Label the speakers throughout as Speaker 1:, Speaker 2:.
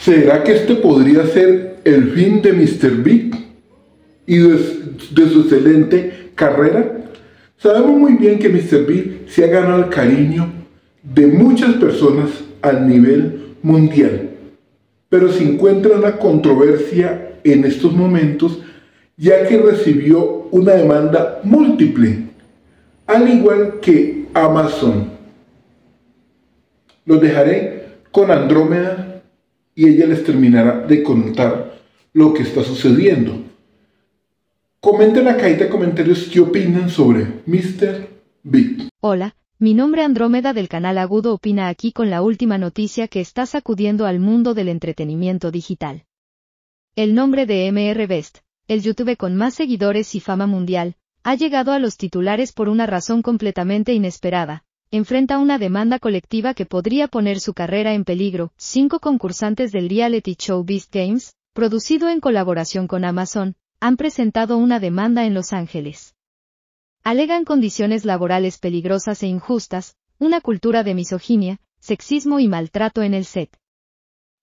Speaker 1: ¿Será que este podría ser el fin de Mr. Big y de, su excelente carrera? Sabemos muy bien que Mr. Big se ha ganado el cariño de muchas personas al nivel mundial, pero se encuentra una controversia en estos momentos ya que recibió una demanda múltiple, al igual que Amazon. Los dejaré con Andrómeda y ella les terminará de contar lo que está sucediendo. Comenten la cajita de comentarios qué opinan sobre Mr.
Speaker 2: Big. Hola, mi nombre Andrómeda del canal Agudo opina aquí con la última noticia que está sacudiendo al mundo del entretenimiento digital. El nombre de MR Best, el YouTube con más seguidores y fama mundial, ha llegado a los titulares por una razón completamente inesperada, enfrenta una demanda colectiva que podría poner su carrera en peligro. Cinco concursantes del reality show Beast Games, producido en colaboración con Amazon, han presentado una demanda en Los Ángeles. Alegan condiciones laborales peligrosas e injustas, una cultura de misoginia, sexismo y maltrato en el set.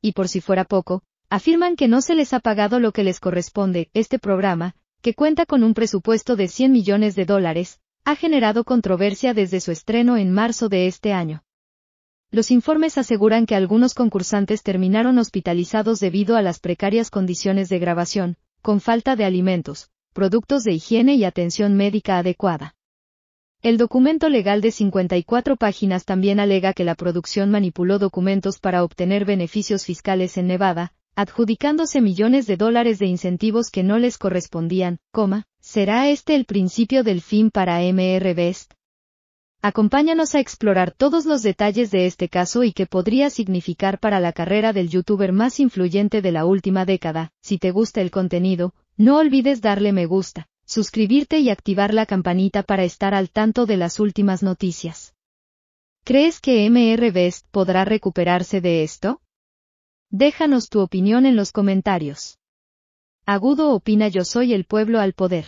Speaker 2: Y por si fuera poco, afirman que no se les ha pagado lo que les corresponde. Este programa, que cuenta con un presupuesto de 100 millones de dólares, ha generado controversia desde su estreno en marzo de este año. Los informes aseguran que algunos concursantes terminaron hospitalizados debido a las precarias condiciones de grabación, con falta de alimentos, productos de higiene y atención médica adecuada. El documento legal de 54 páginas también alega que la producción manipuló documentos para obtener beneficios fiscales en Nevada, adjudicándose millones de dólares de incentivos que no les correspondían, ¿Será este el principio del fin para MR Best? Acompáñanos a explorar todos los detalles de este caso y qué podría significar para la carrera del youtuber más influyente de la última década. Si te gusta el contenido, no olvides darle me gusta, suscribirte y activar la campanita para estar al tanto de las últimas noticias. ¿Crees que MR Best podrá recuperarse de esto? Déjanos tu opinión en los comentarios. Agudo opina yo soy el pueblo al poder.